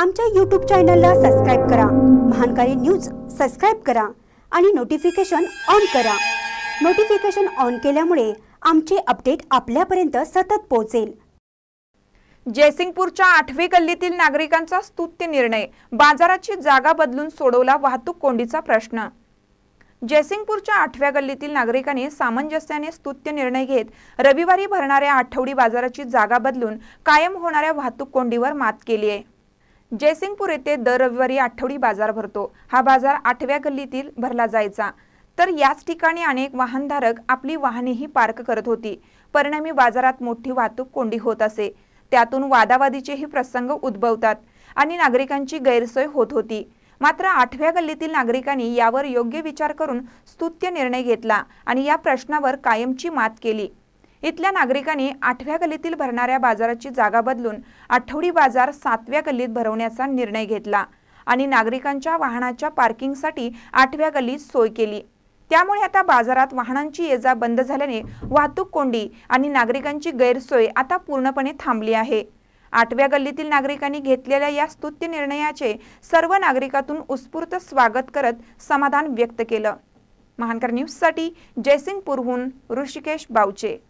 आमच्या यूट्यूब चॅनलला सबस्क्राईब करा महानकारी न्यूज सबस्क्राईब करा आणि नोटिफिकेशन ऑन करा नोटिफिकेशन ऑन केल्यामुळे आमचे अपडेट आपल्यापर्यंत सतत पोहोचेल जयसिंगपूरच्या आठवी गल्लीतील नागरिकांचा स्तुत्य निर्णय बाजाराची जागा बदलून सोडवला वाहतूक कोंडीचा प्रश्न जयसिंगपूरच्या आठव्या गल्लीतील नागरिकांनी सामंजस्याने स्तुत्य निर्णय घेत रविवारी भरणाऱ्या आठवडी बाजाराची जागा बदलून कायम होणाऱ्या वाहतूक कोंडीवर मात केली आहे जयसिंगपूर येथे दर रविवारी आठवडी बाजार भरतो हा बाजार आठव्या गल्लीतील भरला जायचा तर याच ठिकाणी अनेक वाहनधारक आपली वाहनेही पार्क करत होती परिणामी बाजारात मोठी वाहतूक कोंडी होत असे त्यातून वादावादीचेही प्रसंग उद्भवतात आणि नागरिकांची गैरसोय होत होती मात्र आठव्या गल्लीतील नागरिकांनी यावर योग्य विचार करून स्तुत्य निर्णय घेतला आणि या प्रश्नावर कायमची मात केली इथल्या नागरिकांनी आठव्या गल्लीतील भरणाऱ्या बाजाराची जागा बदलून आठवडी बाजार सातव्या गल्लीत भरवण्याचा निर्णय घेतला आणि नागरिकांच्या वाहनाच्या पार्किंगसाठी आठव्या गल्लीत सोय केली त्यामुळे आता बाजारात वाहनांची ये जा बंद झाल्याने वाहतूक कोंडी आणि नागरिकांची गैरसोय आता पूर्णपणे थांबली आहे आठव्या गल्लीतील नागरिकांनी घेतलेल्या या स्तुत्य निर्णयाचे सर्व नागरिकातून उत्स्फूर्त स्वागत करत समाधान व्यक्त केलं महानकर न्यूजसाठी जयसिंगपूरहून ऋषिकेश बावचे